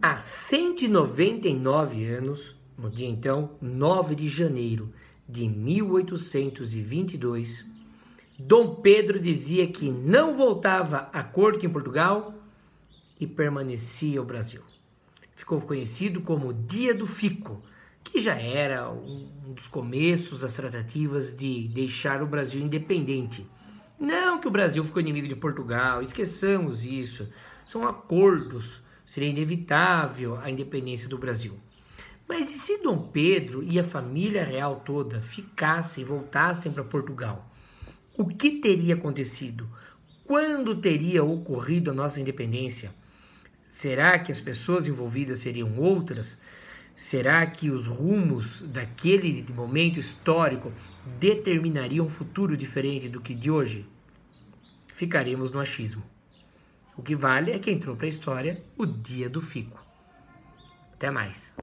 há 199 anos, no dia então 9 de janeiro de 1822, Dom Pedro dizia que não voltava à corte em Portugal e permanecia no Brasil. Ficou conhecido como Dia do Fico, que já era um dos começos das tratativas de deixar o Brasil independente. Não que o Brasil ficou inimigo de Portugal, esqueçamos isso. São acordos Seria inevitável a independência do Brasil. Mas e se Dom Pedro e a família real toda ficassem e voltassem para Portugal? O que teria acontecido? Quando teria ocorrido a nossa independência? Será que as pessoas envolvidas seriam outras? Será que os rumos daquele momento histórico determinariam um futuro diferente do que de hoje? Ficaremos no achismo. O que vale é que entrou para a história o dia do fico. Até mais.